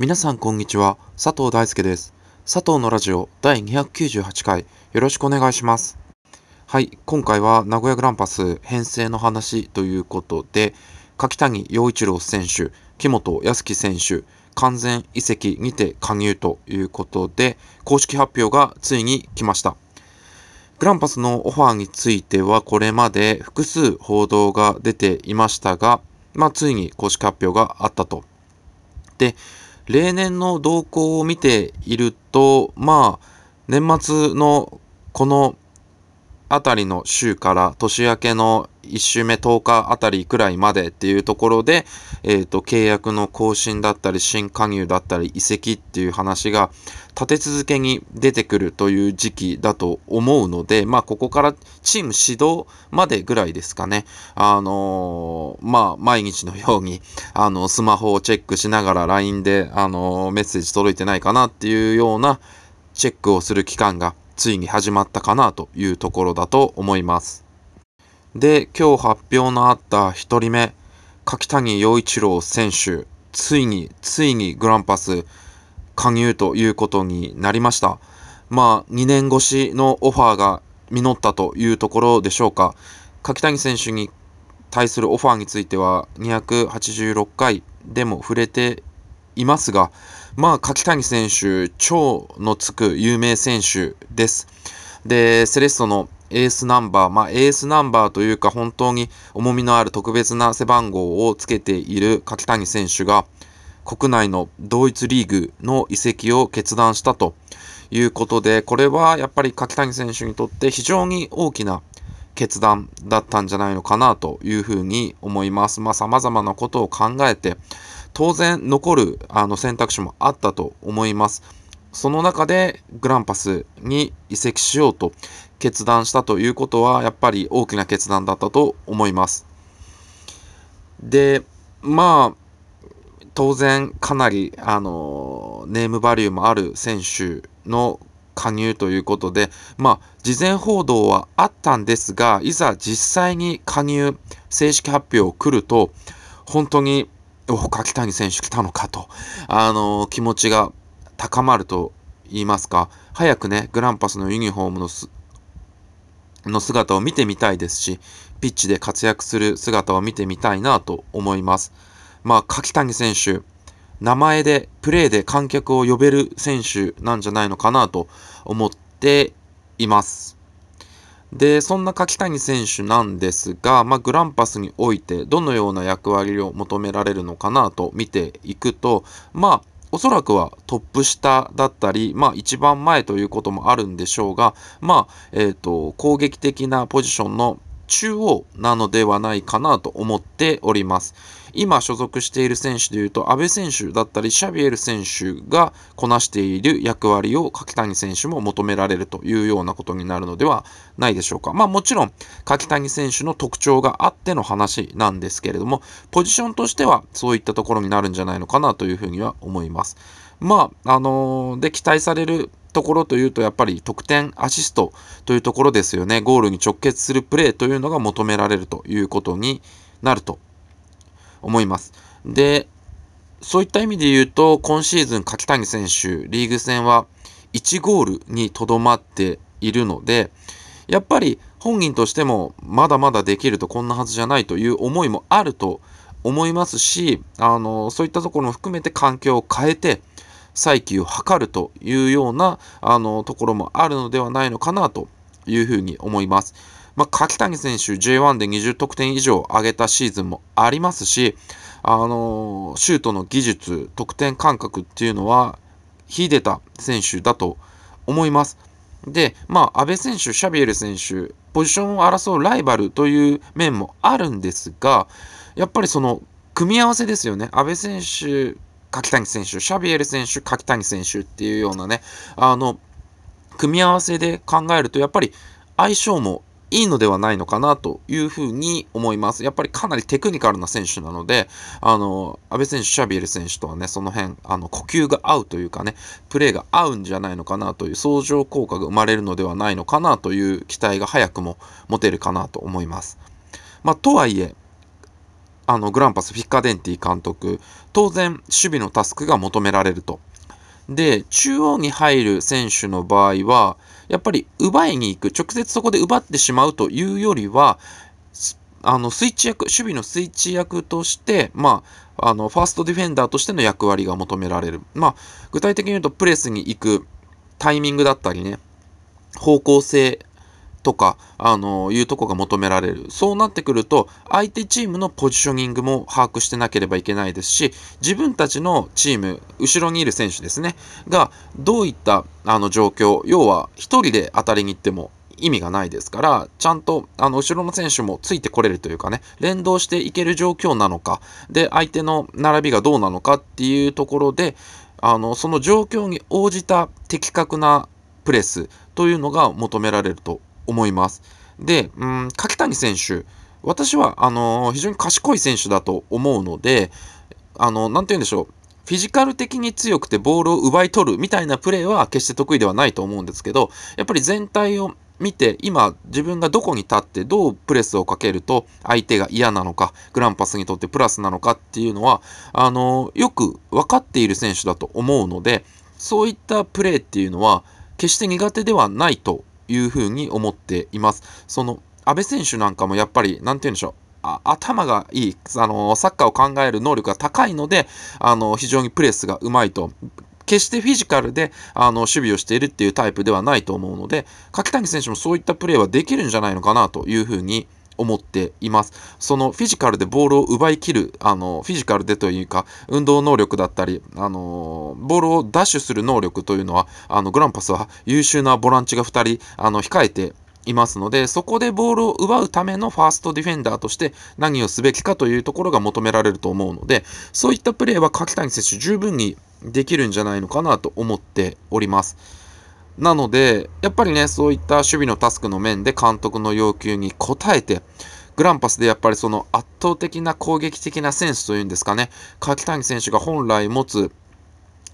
皆さんこんにちは佐藤大輔です佐藤のラジオ第298回よろしくお願いしますはい今回は名古屋グランパス編成の話ということで柿谷陽一郎選手木本康樹選手完全移籍にて加入ということで公式発表がついに来ましたグランパスのオファーについてはこれまで複数報道が出ていましたが、まあ、ついに公式発表があったと。で、例年の動向を見ていると、まあ、年末のこのあたりの週から年明けの1週目10日あたりくらいまでっていうところで、えっ、と、契約の更新だったり、新加入だったり、移籍っていう話が立て続けに出てくるという時期だと思うので、まあ、ここからチーム指導までぐらいですかね。あのー、まあ、毎日のように、あの、スマホをチェックしながら LINE で、あのー、メッセージ届いてないかなっていうようなチェックをする期間がついに始まったかなというところだと思います。で、今日発表のあった1人目、柿谷陽一郎選手、ついに、ついにグランパス加入ということになりました。まあ、2年越しのオファーが実ったというところでしょうか。柿谷選手に対するオファーについては286回でも触れていますが、まあ、柿谷選手、超のつく有名選手です。で、セレッソのエースナンバー、まあ、エースナンバーというか、本当に重みのある特別な背番号をつけている柿谷選手が、国内の同一リーグの移籍を決断したということで、これはやっぱり柿谷選手にとって非常に大きな決断だったんじゃないのかなというふうに思います。まあ、様々なことを考えて、当然残るあの選択肢もあったと思います。その中でグランパスに移籍しようと決断したということはやっぱり大きな決断だったと思います。で、まあ、当然かなりあのネームバリューもある選手の加入ということで、まあ、事前報道はあったんですが、いざ実際に加入、正式発表を来ると、本当にお柿谷選手来たのかと、あのー、気持ちが高まると言いますか、早くね、グランパスのユニフォームのの姿を見てみたいですし、ピッチで活躍する姿を見てみたいなと思います。まあ、柿谷選手、名前で、プレーで観客を呼べる選手なんじゃないのかなと思っています。で、そんな柿谷選手なんですが、まあ、グランパスにおいてどのような役割を求められるのかなと見ていくと、まあ、おそらくはトップ下だったり、まあ一番前ということもあるんでしょうが、まあ、えっ、ー、と、攻撃的なポジションの中央なのではないかなと思っております。今所属している選手でいうと、安部選手だったり、シャビエル選手がこなしている役割を柿谷選手も求められるというようなことになるのではないでしょうか。まあもちろん、柿谷選手の特徴があっての話なんですけれども、ポジションとしてはそういったところになるんじゃないのかなというふうには思います。まあ、あのー、で、期待されるところというと、やっぱり得点、アシストというところですよね。ゴールに直結するプレーというのが求められるということになると思います。で、そういった意味で言うと、今シーズン柿谷選手、リーグ戦は1ゴールにとどまっているので、やっぱり本人としてもまだまだできるとこんなはずじゃないという思いもあると思いますし、あのそういったところも含めて環境を変えて、再起を図るというようなあのところもあるのではないのかなというふうに思います。まあ、柿谷選手、J1 で20得点以上上げたシーズンもありますし、あのシュートの技術、得点感覚っていうのは、秀でた選手だと思います。で、まあ、安倍選手、シャビエル選手、ポジションを争うライバルという面もあるんですが、やっぱりその組み合わせですよね。安倍選手柿谷選手、シャビエル選手、柿谷選手っていうようなね、あの、組み合わせで考えると、やっぱり相性もいいのではないのかなというふうに思います。やっぱりかなりテクニカルな選手なので、あの、安倍選手、シャビエル選手とはね、その辺、あの、呼吸が合うというかね、プレーが合うんじゃないのかなという相乗効果が生まれるのではないのかなという期待が早くも持てるかなと思います。まあ、とはいえ、あの、グランパス・フィッカデンティ監督、当然、守備のタスクが求められると。で、中央に入る選手の場合は、やっぱり奪いに行く、直接そこで奪ってしまうというよりは、あの、スイッチ役、守備のスイッチ役として、まあ、あの、ファーストディフェンダーとしての役割が求められる。まあ、具体的に言うと、プレスに行くタイミングだったりね、方向性とか、あのいうとこが求められる。そうなってくると、相手チームのポジショニングも把握してなければいけないですし、自分たちのチーム、後ろにいる選手ですね、が、どういった、あの、状況、要は、1人で当たりに行っても、意味がないですから、ちゃんとあの後ろの選手もついてこれるというかね、連動していける状況なのか、で、相手の並びがどうなのかっていうところで、あのその状況に応じた的確なプレスというのが求められると思います。で、うん、柿谷選手、私は、あのー、非常に賢い選手だと思うので、あのー、なんて言うんでしょう。フィジカル的に強くてボールを奪い取るみたいなプレーは決して得意ではないと思うんですけど、やっぱり全体を見て、今自分がどこに立ってどうプレスをかけると相手が嫌なのか、グランパスにとってプラスなのかっていうのは、あのー、よく分かっている選手だと思うので、そういったプレーっていうのは決して苦手ではないというふうに思っています。その阿部選手なんかもやっぱり、なんて言うんでしょう。頭がいいあの、サッカーを考える能力が高いので、あの非常にプレスがうまいと、決してフィジカルであの守備をしているっていうタイプではないと思うので、柿谷選手もそういったプレーはできるんじゃないのかなというふうに思っています。そのフィジカルでボールを奪い切る、あのフィジカルでというか、運動能力だったり、あのボールをダッシュする能力というのは、あのグランパスは優秀なボランチが2人あの控えていますので、そこでボールを奪うためのファーストディフェンダーとして何をすべきかというところが求められると思うので、そういったプレーは柿谷選手十分にできるんじゃないのかなと思っております。なので、やっぱりね、そういった守備のタスクの面で監督の要求に応えて、グランパスでやっぱりその圧倒的な攻撃的なセンスというんですかね、柿谷選手が本来持つ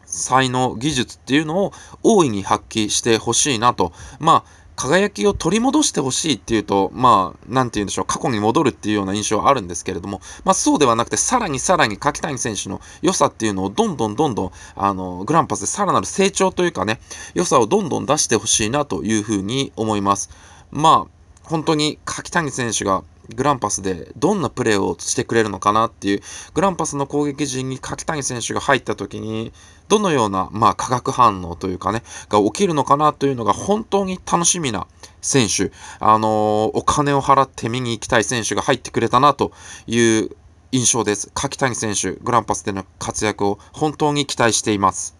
才能、技術っていうのを大いに発揮してほしいなと。まあ輝きを取り戻してほしいっていうと、まあ、なんて言うんでしょう、過去に戻るっていうような印象はあるんですけれども、まあ、そうではなくて、さらにさらに柿谷選手の良さっていうのを、どんどんどんどん、あの、グランパスでさらなる成長というかね、良さをどんどん出してほしいなというふうに思います。まあ、本当に柿谷選手がグランパスでどんなプレーをしてくれるのかなっていう、グランパスの攻撃陣に柿谷選手が入った時に、どのような、まあ、化学反応というかね、が起きるのかなというのが本当に楽しみな選手、あのお金を払って見に行きたい選手が入ってくれたなという印象です。柿谷選手、グランパスでの活躍を本当に期待しています。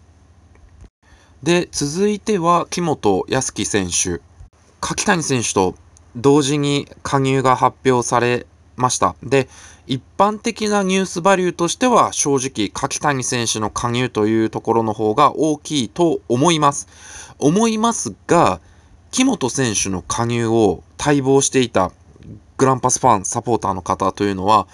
で、続いては木本康樹選手。柿谷選手と同時に加入が発表されました。で、一般的なニュースバリューとしては正直、柿谷選手の加入というところの方が大きいと思います。思いますが、木本選手の加入を待望していたグランパスファン、サポーターの方というのは、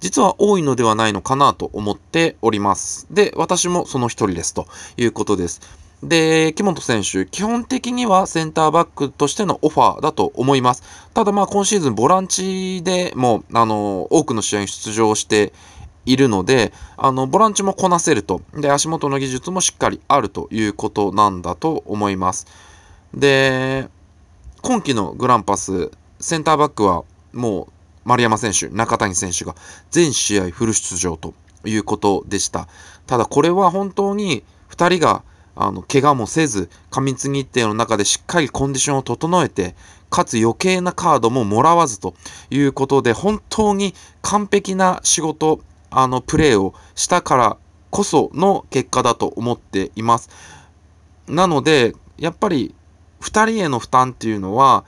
実は多いのではないのかなと思っております。で、私もその一人ですということです。で、木本選手、基本的にはセンターバックとしてのオファーだと思います。ただ、まあ、今シーズンボランチでも、あの、多くの試合に出場しているので、あの、ボランチもこなせると。で、足元の技術もしっかりあるということなんだと思います。で、今季のグランパス、センターバックはもう丸山選手、中谷選手が全試合フル出場ということでした。ただ、これは本当に2人があの、怪我もせず、過密日程の中でしっかりコンディションを整えて、かつ余計なカードももらわずということで、本当に完璧な仕事、あの、プレーをしたからこその結果だと思っています。なので、やっぱり2人への負担っていうのは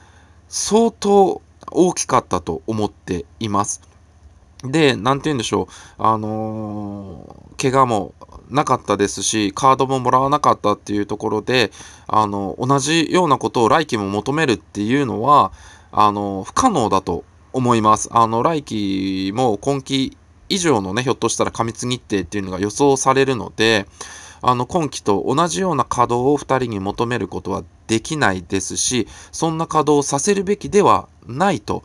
相当大きかったと思っています。で、なんて言うんでしょう、あのー、怪我もなかったですし、カードももらわなかったっていうところで、あのー、同じようなことを来季も求めるっていうのは、あのー、不可能だと思います。あの、来季も今季以上のね、ひょっとしたら過密日程っていうのが予想されるので、あの今期と同じような稼働を2人に求めることはできないですし、そんな稼働をさせるべきではないと。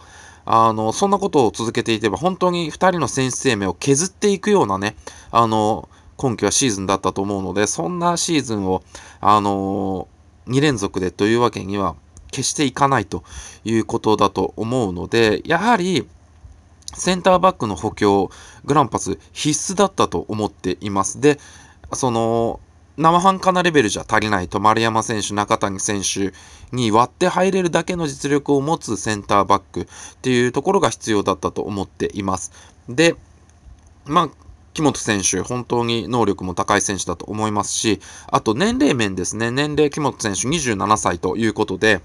あの、そんなことを続けていけば、本当に2人の選手生命を削っていくようなね、あの、今季はシーズンだったと思うので、そんなシーズンを、あの、2連続でというわけには、決していかないということだと思うので、やはり、センターバックの補強、グランパス必須だったと思っています。で、その、生半可なレベルじゃ足りないと丸山選手、中谷選手に割って入れるだけの実力を持つセンターバックっていうところが必要だったと思っています。で、まあ、木本選手、本当に能力も高い選手だと思いますし、あと年齢面ですね、年齢木本選手27歳ということで、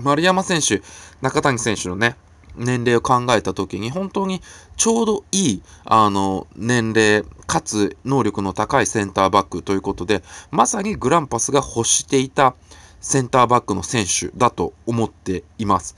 丸山選手、中谷選手のね、年齢を考えた時に本当にちょうどいいあの年齢かつ能力の高いセンターバックということでまさにグランパスが欲していたセンターバックの選手だと思っています。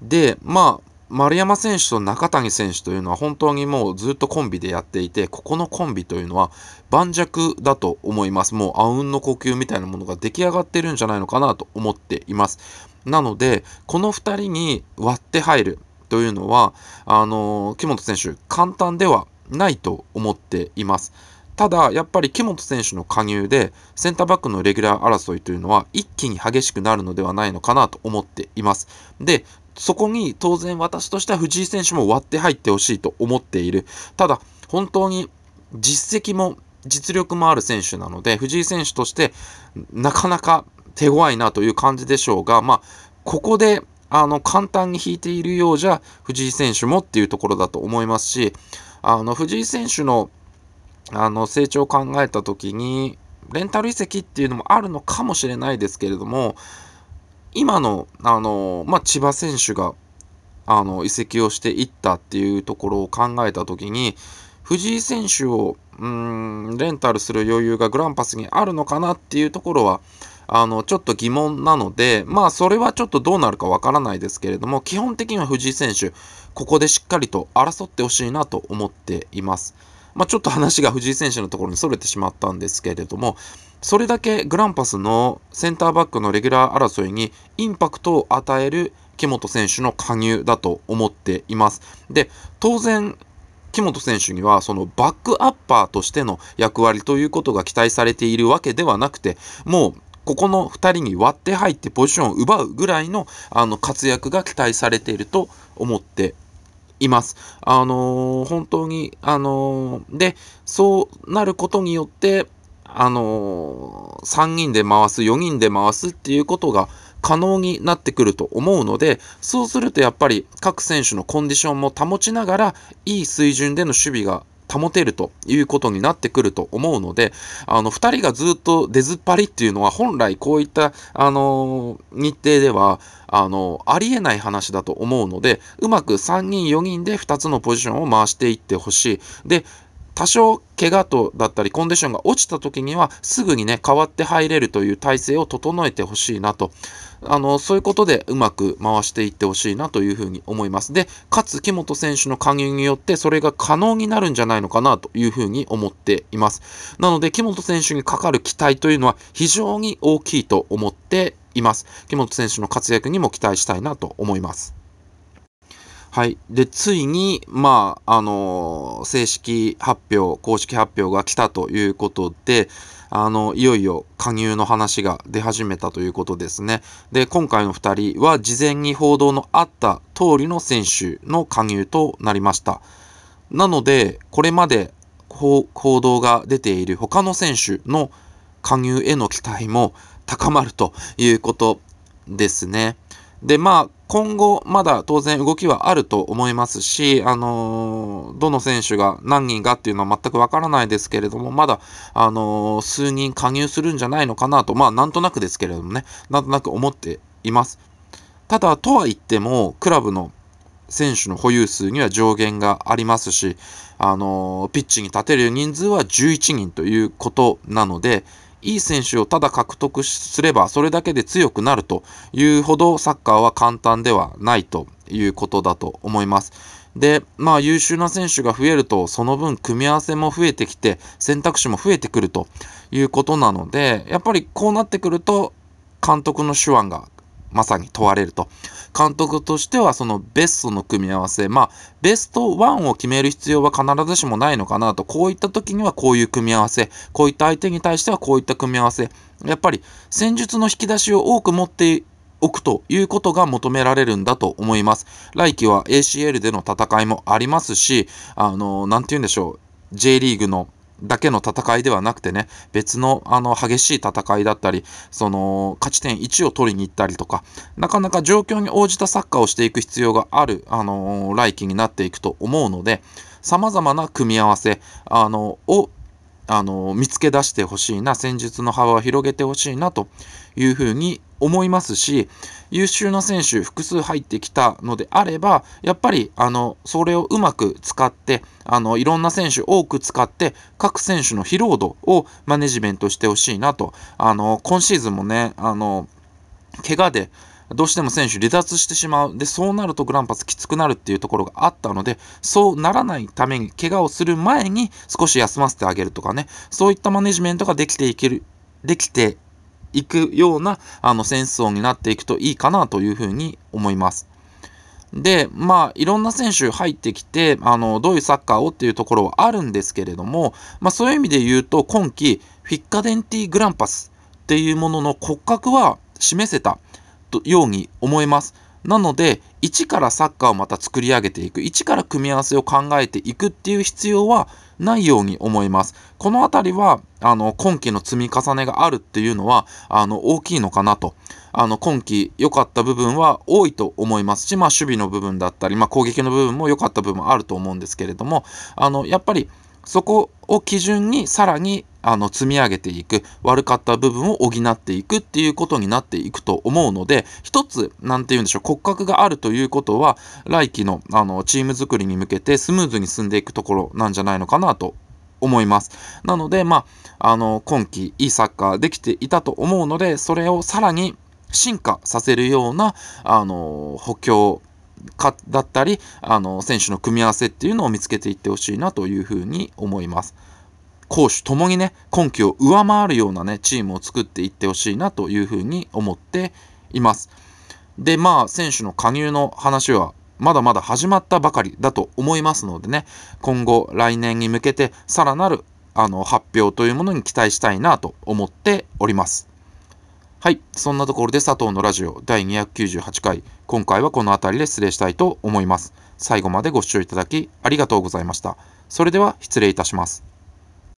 で、まあ、丸山選手と中谷選手というのは本当にもうずっとコンビでやっていて、ここのコンビというのは盤石だと思います。もうあうんの呼吸みたいなものが出来上がってるんじゃないのかなと思っています。なので、この2人に割って入るというのは、あのー、木本選手、簡単ではないと思っています。ただ、やっぱり木本選手の加入で、センターバックのレギュラー争いというのは、一気に激しくなるのではないのかなと思っています。で、そこに当然私としては藤井選手も割って入ってほしいと思っている。ただ、本当に実績も実力もある選手なので、藤井選手としてなかなか手強いなという感じでしょうが、まあ、ここで、あの、簡単に引いているようじゃ、藤井選手もっていうところだと思いますし、あの、藤井選手の、あの、成長を考えた時に、レンタル移籍っていうのもあるのかもしれないですけれども、今の、あの、まあ、千葉選手が、あの、移籍をしていったっていうところを考えた時に、藤井選手を、うん、レンタルする余裕がグランパスにあるのかなっていうところは、あの、ちょっと疑問なので、まあ、それはちょっとどうなるかわからないですけれども、基本的には藤井選手、ここでしっかりと争ってほしいなと思っています。まあ、ちょっと話が藤井選手のところにそれてしまったんですけれども、それだけグランパスのセンターバックのレギュラー争いにインパクトを与える木本選手の加入だと思っています。で、当然、木本選手にはそのバックアッパーとしての役割ということが期待されているわけではなくて、もうここの2人に割って入ってポジションを奪うぐらいのあの活躍が期待されていると思っています。あのー、本当に、あのー、で、そうなることによって、あのー、3人で回す、4人で回すっていうことが可能になってくると思うので、そうするとやっぱり各選手のコンディションも保ちながら、いい水準での守備が保てるということになってくると思うので、あの、二人がずっと出ずっぱりっていうのは、本来こういった、あのー、日程では、あのー、ありえない話だと思うので、うまく3人、4人で2つのポジションを回していってほしい。で、多少怪我とだったりコンディションが落ちた時にはすぐにね変わって入れるという体制を整えてほしいなとあのそういうことでうまく回していってほしいなというふうに思いますでかつ木本選手の加入によってそれが可能になるんじゃないのかなというふうに思っていますなので木本選手にかかる期待というのは非常に大きいと思っています木本選手の活躍にも期待したいなと思いますはい。で、ついに、まあ、あのー、正式発表、公式発表が来たということで、あの、いよいよ加入の話が出始めたということですね。で、今回の2人は事前に報道のあった通りの選手の加入となりました。なので、これまで報道が出ている他の選手の加入への期待も高まるということですね。で、まあ、今後、まだ当然動きはあると思いますし、あのー、どの選手が何人かっていうのは全くわからないですけれども、まだ、あのー、数人加入するんじゃないのかなと、まあ、なんとなくですけれどもね、なんとなく思っています。ただ、とは言っても、クラブの選手の保有数には上限がありますし、あのー、ピッチに立てる人数は11人ということなので、いい選手をただ獲得すればそれだけで強くなるというほどサッカーは簡単ではないということだと思います。で、まあ優秀な選手が増えるとその分組み合わせも増えてきて選択肢も増えてくるということなのでやっぱりこうなってくると監督の手腕がまさに問われると。監督としてはそのベストの組み合わせ、まあ、ベスト1を決める必要は必ずしもないのかなと、こういった時にはこういう組み合わせ、こういった相手に対してはこういった組み合わせ、やっぱり戦術の引き出しを多く持っておくということが求められるんだと思います。来季は ACL での戦いもありますし、あの、なんて言うんでしょう、J リーグのだけの戦いではなくてね、別のあの激しい戦いだったり、その勝ち点1を取りに行ったりとか、なかなか状況に応じたサッカーをしていく必要がある、あの来季になっていくと思うので、様々な組み合わせ、あのをあの見つけ出してほしいな戦術の幅を広げてほしいなというふうに思いますし優秀な選手複数入ってきたのであればやっぱりあのそれをうまく使ってあのいろんな選手多く使って各選手の疲労度をマネジメントしてほしいなとあの今シーズンもねあの怪我でどうしても選手離脱してしまう。で、そうなるとグランパスきつくなるっていうところがあったので、そうならないために、怪我をする前に少し休ませてあげるとかね、そういったマネジメントができていける、できてくような、あの、戦争になっていくといいかなというふうに思います。で、まあ、いろんな選手入ってきて、あの、どういうサッカーをっていうところはあるんですけれども、まあ、そういう意味で言うと、今季、フィッカデンティ・グランパスっていうものの骨格は示せた。ように思います。なので、1からサッカーをまた作り上げていく、1から組み合わせを考えていくっていう必要はないように思います。このあたりは、あの、今期の積み重ねがあるっていうのは、あの、大きいのかなと。あの、今季良かった部分は多いと思いますし、まあ、守備の部分だったり、まあ、攻撃の部分も良かった部分もあると思うんですけれども、あの、やっぱり、そこを基準にさらにあの積み上げていく悪かった部分を補っていくっていうことになっていくと思うので一つ何て言うんでしょう骨格があるということは来期のあのチーム作りに向けてスムーズに進んでいくところなんじゃないのかなと思います。なので、まあ、あの今季いいサッカーできていたと思うのでそれをさらに進化させるようなあの補強かだったりあの選手の組み合わせっていうのを見つけていってほしいなというふうに思います。攻守ともにね今季を上回るようなねチームを作っていってほしいなというふうに思っています。でまあ選手の加入の話はまだまだ始まったばかりだと思いますのでね今後来年に向けてさらなるあの発表というものに期待したいなと思っております。はい、そんなところで佐藤のラジオ第298回、今回はこの辺りで失礼したいと思います。最後までご視聴いただきありがとうございました。それでは失礼いたします。